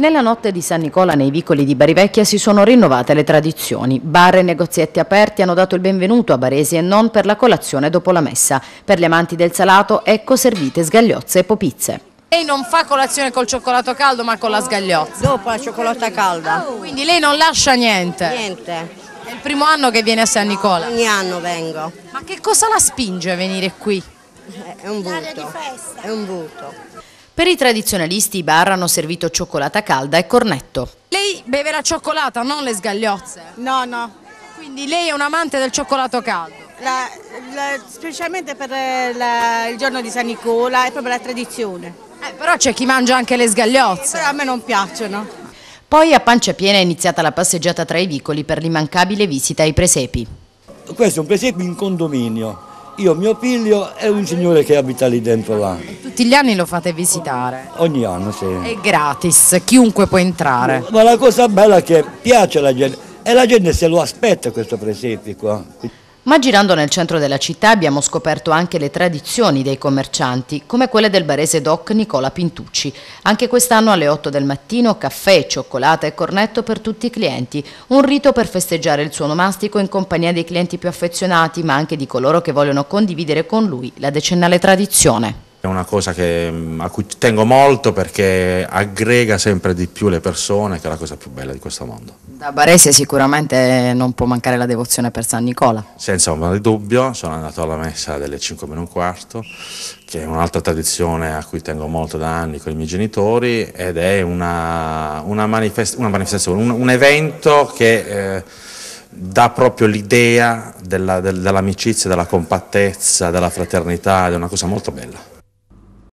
Nella notte di San Nicola nei vicoli di Barivecchia si sono rinnovate le tradizioni. Bar e negozietti aperti hanno dato il benvenuto a baresi e non per la colazione dopo la messa. Per gli amanti del salato, ecco servite sgagliozze e popizze. Lei non fa colazione col cioccolato caldo ma con la sgagliozza? Dopo la cioccolata calda. Quindi lei non lascia niente? Niente. È il primo anno che viene a San Nicola? Ogni anno vengo. Ma che cosa la spinge a venire qui? È un voto. È un voto. Per i tradizionalisti i bar hanno servito cioccolata calda e cornetto. Lei beve la cioccolata, non le sgagliozze? No, no. Quindi lei è un amante del cioccolato caldo? La, la, specialmente per eh, la, il giorno di San Nicola, è proprio la tradizione. Eh, però c'è chi mangia anche le sgagliozze. Eh, a me non piacciono. Poi a pancia piena è iniziata la passeggiata tra i vicoli per l'immancabile visita ai presepi. Questo è un presepe in condominio. Io, mio figlio, e un signore che abita lì dentro là tutti gli anni lo fate visitare? Ogni anno, sì. È gratis, chiunque può entrare. Ma la cosa bella è che piace alla gente e la gente se lo aspetta questo presepe qua. Ma girando nel centro della città abbiamo scoperto anche le tradizioni dei commercianti, come quelle del barese doc Nicola Pintucci. Anche quest'anno alle 8 del mattino caffè, cioccolata e cornetto per tutti i clienti, un rito per festeggiare il suo nomastico in compagnia dei clienti più affezionati, ma anche di coloro che vogliono condividere con lui la decennale tradizione. È una cosa che, mm, a cui tengo molto perché aggrega sempre di più le persone, che è la cosa più bella di questo mondo. Da Barese sicuramente non può mancare la devozione per San Nicola. Senza ombra di dubbio, sono andato alla messa delle 5 meno un quarto, che è un'altra tradizione a cui tengo molto da anni con i miei genitori ed è una, una, manifest una manifestazione, un, un, evento che... Eh, dà proprio l'idea dell'amicizia, della, dell della compattezza, della fraternità, è una cosa molto bella.